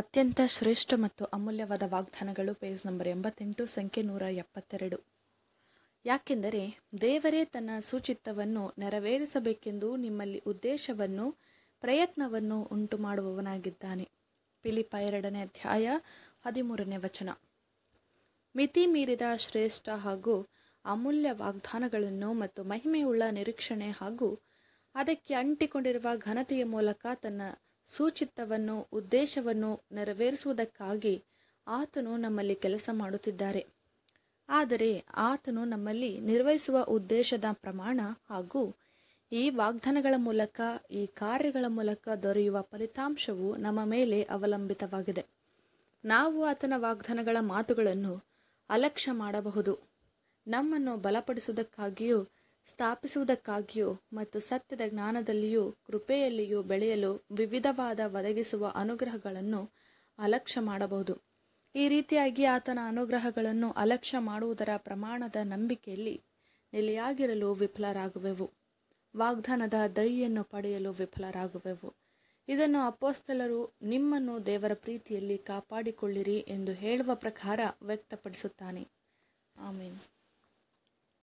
ಅತ್ಯಂತ ಶ್ರೇಷ್ಠ ಮತ್ತು ಅಮೂಲ್ಯವಾದ ವಾಗ್ದಾನಗಳು ಪೇಜ್ ನಂಬರ್ ಎಂಬತ್ತೆಂಟು ಸಂಖ್ಯೆ ನೂರ ಎಪ್ಪತ್ತೆರಡು ಯಾಕೆಂದರೆ ದೇವರೇ ತನ್ನ ಸೂಚಿತ್ತವನ್ನು ನೆರವೇರಿಸಬೇಕೆಂದು ನಿಮ್ಮಲ್ಲಿ ಉದ್ದೇಶವನ್ನು ಪ್ರಯತ್ನವನ್ನು ಉಂಟು ಮಾಡುವವನಾಗಿದ್ದಾನೆ ಪಿಲಿಪ ಎರಡನೇ ಅಧ್ಯಾಯ ಹದಿಮೂರನೇ ವಚನ ಮಿತಿ ಮೀರಿದ ಶ್ರೇಷ್ಠ ಹಾಗೂ ಅಮೂಲ್ಯ ವಾಗ್ದಾನಗಳನ್ನು ಮತ್ತು ಮಹಿಮೆಯುಳ್ಳ ನಿರೀಕ್ಷಣೆ ಹಾಗೂ ಅದಕ್ಕೆ ಅಂಟಿಕೊಂಡಿರುವ ಘನತೆಯ ಮೂಲಕ ತನ್ನ ಸೂಚಿತ್ತವನ್ನು ಉದ್ದೇಶವನ್ನು ನೆರವೇರಿಸುವುದಕ್ಕಾಗಿ ಆತನು ನಮ್ಮಲ್ಲಿ ಕೆಲಸ ಮಾಡುತ್ತಿದ್ದಾರೆ ಆದರೆ ಆತನು ನಮ್ಮಲ್ಲಿ ನಿರ್ವಹಿಸುವ ಉದ್ದೇಶದ ಪ್ರಮಾಣ ಹಾಗೂ ಈ ವಾಗ್ದಾನಗಳ ಮೂಲಕ ಈ ಕಾರ್ಯಗಳ ಮೂಲಕ ದೊರೆಯುವ ಫಲಿತಾಂಶವು ನಮ್ಮ ಮೇಲೆ ಅವಲಂಬಿತವಾಗಿದೆ ನಾವು ಆತನ ವಾಗ್ದಾನಗಳ ಮಾತುಗಳನ್ನು ಅಲಕ್ಷ್ಯ ಮಾಡಬಹುದು ನಮ್ಮನ್ನು ಬಲಪಡಿಸುವುದಕ್ಕಾಗಿಯೂ ಸ್ಥಾಪಿಸುವುದಕ್ಕಾಗಿಯೂ ಮತ್ತು ಸತ್ಯದ ಜ್ಞಾನದಲ್ಲಿಯೂ ಕೃಪೆಯಲ್ಲಿಯೂ ಬೆಳೆಯಲು ವಿವಿಧವಾದ ಒದಗಿಸುವ ಅನುಗ್ರಹಗಳನ್ನು ಅಲಕ್ಷ್ಯ ಮಾಡಬಹುದು ಈ ರೀತಿಯಾಗಿ ಆತನ ಅನುಗ್ರಹಗಳನ್ನು ಅಲಕ್ಷ್ಯ ಮಾಡುವುದರ ಪ್ರಮಾಣದ ನಂಬಿಕೆಯಲ್ಲಿ ನೆಲೆಯಾಗಿರಲು ವಿಫಲರಾಗುವೆವು ವಾಗ್ದಾನದ ದಯ್ಯನ್ನು ಪಡೆಯಲು ವಿಫಲರಾಗುವೆವು ಇದನ್ನು ಅಪೋಸ್ತಲರು ನಿಮ್ಮನ್ನು ದೇವರ ಪ್ರೀತಿಯಲ್ಲಿ ಕಾಪಾಡಿಕೊಳ್ಳಿರಿ ಎಂದು ಹೇಳುವ ಪ್ರಕಾರ ವ್ಯಕ್ತಪಡಿಸುತ್ತಾನೆ ಆಮೀನ್